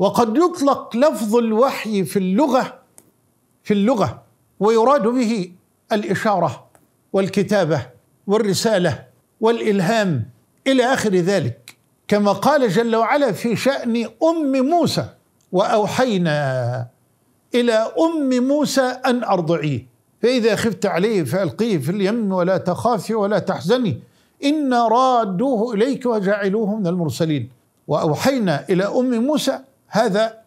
وقد يطلق لفظ الوحي في اللغه في اللغه ويراد به الاشاره والكتابه والرساله والالهام الى اخر ذلك كما قال جل وعلا في شان ام موسى واوحينا الى ام موسى ان ارضعيه فاذا خفت عليه فالقيه في اليم ولا تخافي ولا تحزني انا رادوه اليك وجعلوه من المرسلين واوحينا الى ام موسى هذا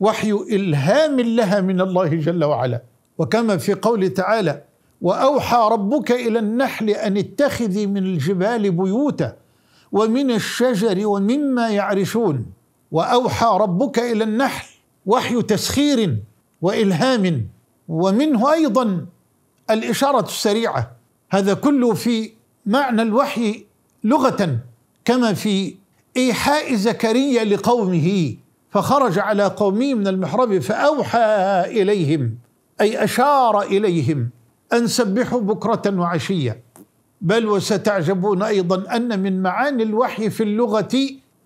وحي إلهام لها من الله جل وعلا وكما في قول تعالى وأوحى ربك إلى النحل أن اتخذي من الجبال بيوتا ومن الشجر ومما يعرشون وأوحى ربك إلى النحل وحي تسخير وإلهام ومنه أيضا الإشارة السريعة هذا كله في معنى الوحي لغة كما في إيحاء زكريا لقومه فخرج على قومه من المحراب فأوحى إليهم أي أشار إليهم أن سبحوا بكرة وعشية بل وستعجبون أيضا أن من معاني الوحي في اللغة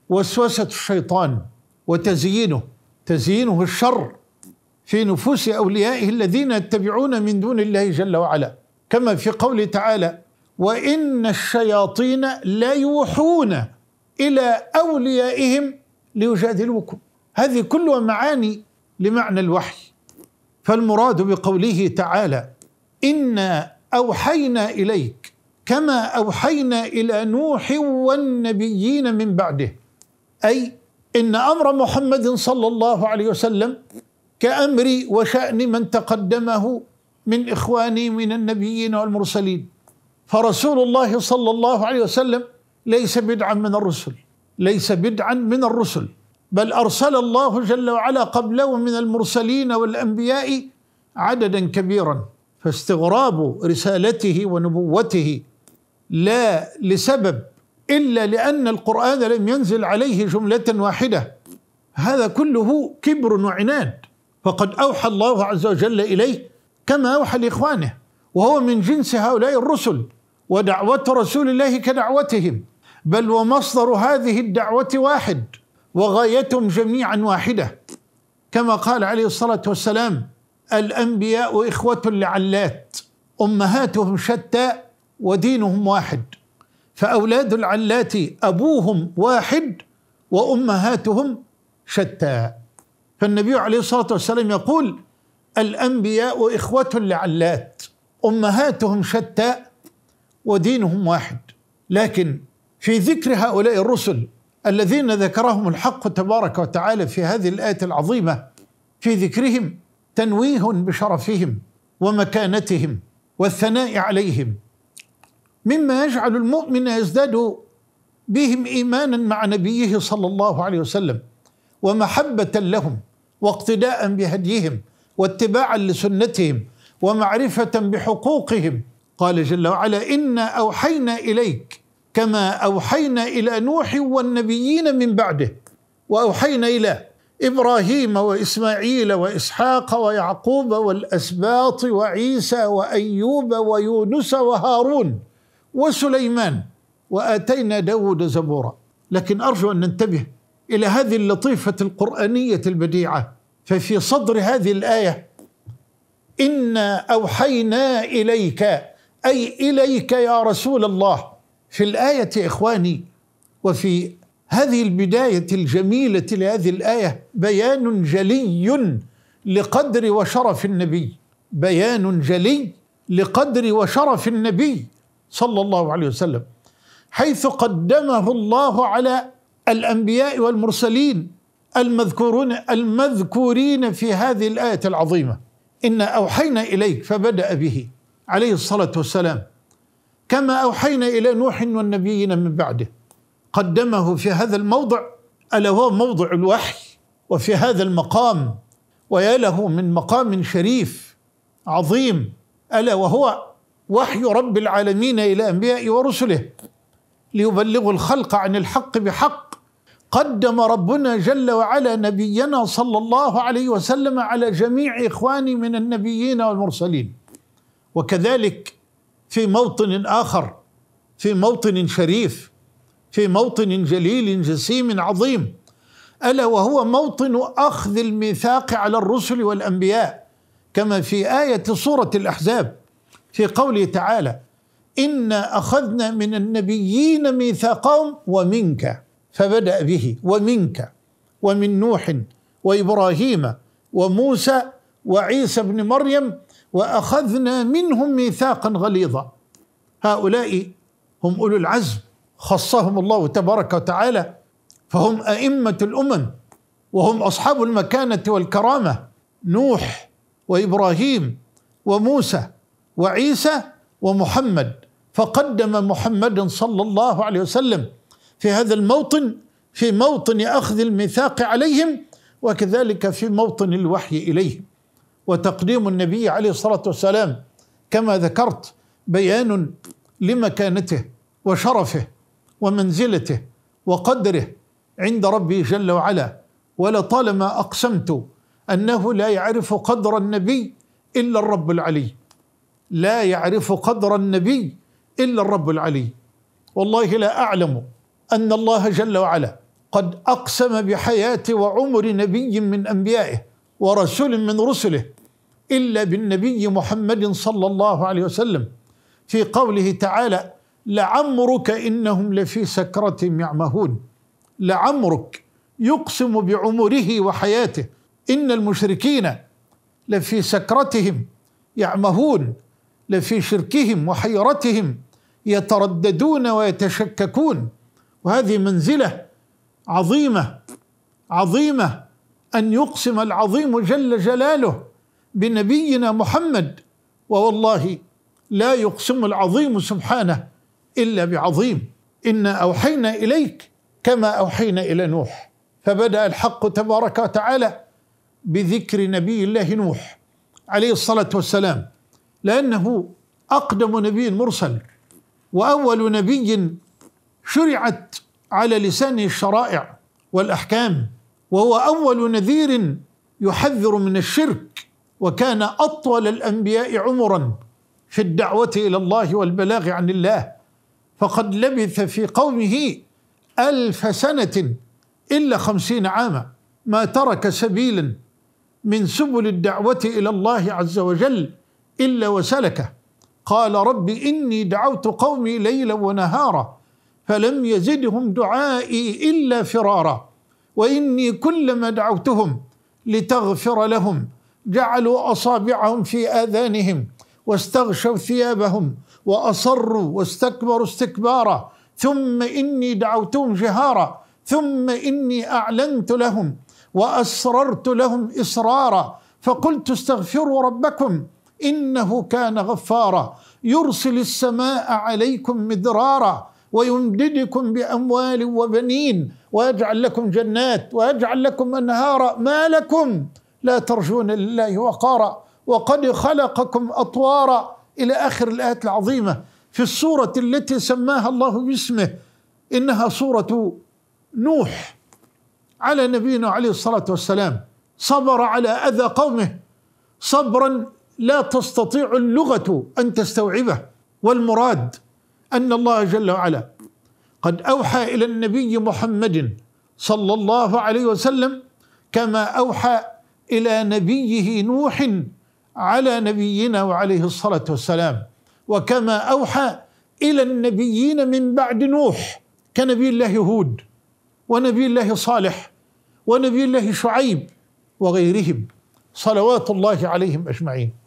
وسوسة الشيطان وتزيينه تزيينه الشر في نفوس أوليائه الذين يتبعون من دون الله جل وعلا كما في قوله تعالى وإن الشياطين لا يوحون إلى أوليائهم ليجادلوكم هذه كلها معاني لمعنى الوحي فالمراد بقوله تعالى انا اوحينا اليك كما اوحينا الى نوح والنبيين من بعده اي ان امر محمد صلى الله عليه وسلم كامر وشان من تقدمه من اخواني من النبيين والمرسلين فرسول الله صلى الله عليه وسلم ليس بدعا من الرسل ليس بدعا من الرسل بل ارسل الله جل وعلا قبله من المرسلين والانبياء عددا كبيرا فاستغراب رسالته ونبوته لا لسبب الا لان القران لم ينزل عليه جمله واحده هذا كله كبر وعناد فقد اوحى الله عز وجل اليه كما اوحى لاخوانه وهو من جنس هؤلاء الرسل ودعوه رسول الله كدعوتهم بل ومصدر هذه الدعوه واحد وغايتهم جميعا واحده كما قال عليه الصلاه والسلام الانبياء اخوه لعلات امهاتهم شتى ودينهم واحد فاولاد العلات ابوهم واحد وامهاتهم شتى فالنبي عليه الصلاه والسلام يقول الانبياء اخوه لعلات امهاتهم شتى ودينهم واحد لكن في ذكر هؤلاء الرسل الذين ذكرهم الحق تبارك وتعالى في هذه الآية العظيمة في ذكرهم تنويه بشرفهم ومكانتهم والثناء عليهم مما يجعل المؤمن يزداد بهم إيمانا مع نبيه صلى الله عليه وسلم ومحبة لهم واقتداء بهديهم واتباعا لسنتهم ومعرفة بحقوقهم قال جل وعلا إنا أوحينا إليك كما أوحينا إلى نوح والنبيين من بعده وأوحينا إلى إبراهيم وإسماعيل وإسحاق ويعقوب والأسباط وعيسى وأيوب ويونس وهارون وسليمان وآتينا داود زبورا لكن أرجو أن ننتبه إلى هذه اللطيفة القرآنية البديعة ففي صدر هذه الآية إنا أوحينا إليك أي إليك يا رسول الله في الآية إخواني وفي هذه البداية الجميلة لهذه الآية بيان جلي لقدر وشرف النبي بيان جلي لقدر وشرف النبي صلى الله عليه وسلم حيث قدمه الله على الأنبياء والمرسلين المذكورون المذكورين في هذه الآية العظيمة إن أوحينا إليك فبدأ به عليه الصلاة والسلام كما أوحينا إلى نوح والنبيين من بعده قدمه في هذا الموضع ألا هو موضع الوحي وفي هذا المقام ويا له من مقام شريف عظيم ألا وهو وحي رب العالمين إلى أنبيائه ورسله ليبلغوا الخلق عن الحق بحق قدم ربنا جل وعلا نبينا صلى الله عليه وسلم على جميع إخواني من النبيين والمرسلين وكذلك في موطن اخر في موطن شريف في موطن جليل جسيم عظيم الا وهو موطن اخذ الميثاق على الرسل والانبياء كما في ايه سوره الاحزاب في قوله تعالى انا اخذنا من النبيين ميثاقهم ومنك فبدا به ومنك ومن نوح وابراهيم وموسى وعيسى ابن مريم واخذنا منهم ميثاقا غليظا هؤلاء هم اولو العزم خصهم الله تبارك وتعالى فهم ائمه الامم وهم اصحاب المكانه والكرامه نوح وابراهيم وموسى وعيسى ومحمد فقدم محمد صلى الله عليه وسلم في هذا الموطن في موطن اخذ الميثاق عليهم وكذلك في موطن الوحي اليهم وتقديم النبي عليه الصلاه والسلام كما ذكرت بيان لمكانته وشرفه ومنزلته وقدره عند ربه جل وعلا ولطالما اقسمت انه لا يعرف قدر النبي الا الرب العلي لا يعرف قدر النبي الا الرب العلي والله لا اعلم ان الله جل وعلا قد اقسم بحياه وعمر نبي من انبيائه ورسول من رسله إلا بالنبي محمد صلى الله عليه وسلم في قوله تعالى لعمرك إنهم لفي سكرتهم يعمهون لعمرك يقسم بعمره وحياته إن المشركين لفي سكرتهم يعمهون لفي شركهم وحيرتهم يترددون ويتشككون وهذه منزله عظيمه عظيمه ان يقسم العظيم جل جلاله بنبينا محمد ووالله لا يقسم العظيم سبحانه الا بعظيم انا اوحينا اليك كما اوحينا الى نوح فبدا الحق تبارك وتعالى بذكر نبي الله نوح عليه الصلاه والسلام لانه اقدم نبي مرسل واول نبي شرعت على لسانه الشرائع والاحكام وهو اول نذير يحذر من الشرك وكان اطول الانبياء عمرا في الدعوه الى الله والبلاغ عن الله فقد لبث في قومه الف سنه الا خمسين عاما ما ترك سبيلا من سبل الدعوه الى الله عز وجل الا وسلكه قال رب اني دعوت قومي ليلا ونهارا فلم يزدهم دعائي الا فرارا واني كلما دعوتهم لتغفر لهم جعلوا أصابعهم في آذانهم واستغشوا ثيابهم وأصروا واستكبروا استكبارا ثم إني دعوتهم جهارا ثم إني أعلنت لهم وأسررت لهم إسرارا فقلت استغفروا ربكم إنه كان غفارا يرسل السماء عليكم مدرارا ويمددكم بأموال وبنين ويجعل لكم جنات ويجعل لكم أنهارا ما لكم لا ترجون لله وقارا وقد خلقكم أطوارا إلى آخر الآيات العظيمة في السوره التي سماها الله باسمه إنها سوره نوح على نبينا عليه الصلاة والسلام صبر على أذى قومه صبرا لا تستطيع اللغة أن تستوعبه والمراد أن الله جل وعلا قد أوحى إلى النبي محمد صلى الله عليه وسلم كما أوحى الى نبيه نوح على نبينا وعليه الصلاه والسلام وكما اوحى الى النبيين من بعد نوح كنبي الله هود ونبي الله صالح ونبي الله شعيب وغيرهم صلوات الله عليهم اجمعين